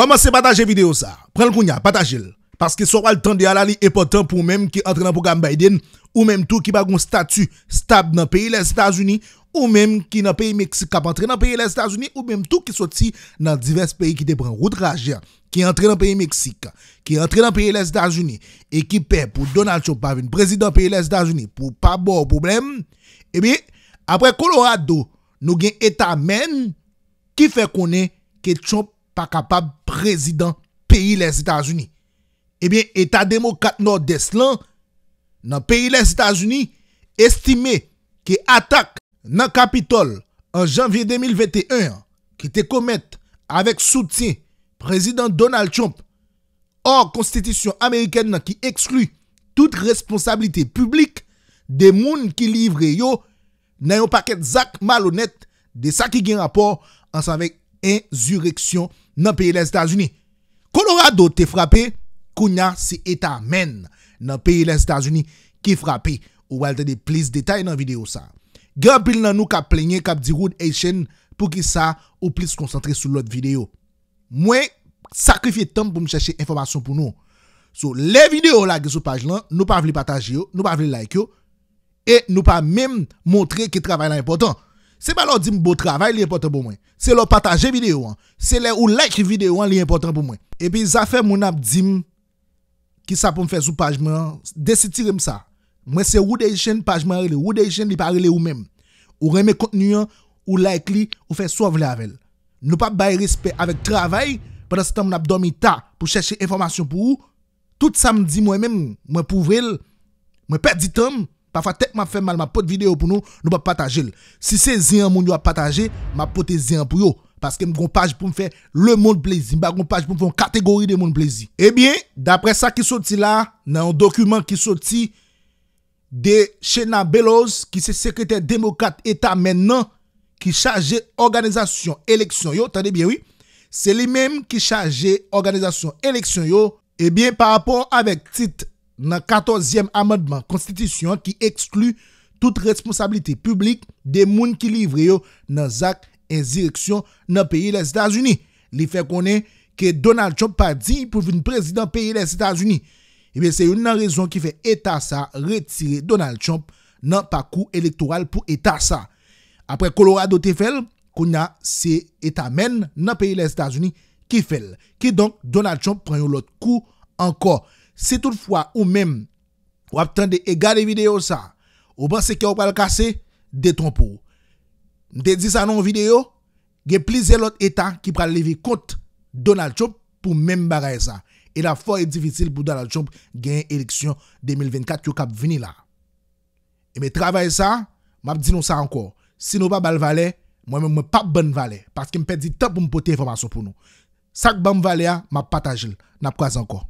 Koman se pataje video sa? Prenl kounya, pataje l. Paske sorwal tan de alali epotan pou mèm ki entre nan program Biden ou mèm tou ki bagon statu stab nan peyi le Stasiuni ou mèm ki nan peyi Meksika pa entre nan peyi le Stasiuni ou mèm tou ki soti nan divers peyi ki depren. Rout rajean ki entre nan peyi Meksika, ki entre nan peyi le Stasiuni e ki pey pou Donald Trump avin prezident peyi le Stasiuni pou pa bo ou poublem. Ebi, eh apre Colorado nou gen eta men ki fe konen ke Trump pas capable président pays les États-Unis. Eh bien, État démocrate nord-est dans dans pays les États-Unis, estimé que attaque dans Capitole en janvier 2021 qui était commise avec soutien président Donald Trump. hors constitution américaine qui exclut toute responsabilité publique des gens qui livrent yo dans un paquet de malhonnête de ça qui a rapport avec en zyreksyon nan peye lè stazouni. Konora do te frape, kounya se eta men nan peye lè stazouni ki frape. Ou walte de plis detay nan video sa. Gyan pil nan nou kap plenye kap diroud e chen pou ki sa ou plis konsantre sou lot video. Mwen sakrifye tom pou mwen chèche informasyon pou nou. Sou lè video la gè sou page lan, nou pa vle pataj yo, nou pa vle like yo, e nou pa mèm montre ki travay la impotant. Se ba lor di m bo travay li importan pou mwen, se lor pataje videyon, se lor ou like videyon li importan pou mwen. E pi zafè moun ap di m ki sa pou m fè sou pajman, desitirem sa. Mwen se wou dey chen pajman rile, wou dey chen li pa rile ou mèm. Ou reme kontinyon, ou like li, ou fè sovle avèl. Nou pa bay respect avèk travay, padan se ta moun ap domi ta pou chèche informasyon pou ou, tout samdi mwen mèm, mwen pouvel, mwen perdi tom, Parfois, que m'a fait mal, ma pote vidéo pour nous, nous pas partager. Si c'est un moun doit partager, ma pote zin pour yo. Parce que une page pour me faire le monde plaisir, une page pour faire une catégorie de monde plaisir. Eh bien, d'après ça qui sorti là, dans un document qui sorti de Chena Bellows, qui est secrétaire démocrate État maintenant, qui chargé organisation élection yo, bien oui, c'est lui-même qui chargé organisation élection yo, eh bien par rapport avec titre dans le 14e amendement Constitution qui exclut toute responsabilité publique des gens qui livrent dans actes insurrection dans le pays des États-Unis. Il fait que Donald Trump pas dit pour venir président pays des États-Unis. Eh c'est une raison qui fait État ça retirer Donald Trump dans le parcours électoral pour État ça. Après Colorado il y a ces dans pays des États-Unis qui fait. Qui donc Donald Trump prend l'autre coup encore. Si toutefois ou même ou attendez et égale vidéo ça, ou pensez que vous pas le casser, détrompez-vous. M'te dit ça dans vidéo, il y a plusieurs autres états qui prennent lever contre Donald Trump pour même barrer ça. Et la fois est difficile pour Donald Trump gagner élection 2024 qui cap venir là. Et mais travail ça, m'a dit nous ça encore. Si nous pas le valet, moi même pas bonne valet parce que me perds du temps pour me porter information pour nous. Ça que bon valet, m'a partager. N'a pas encore.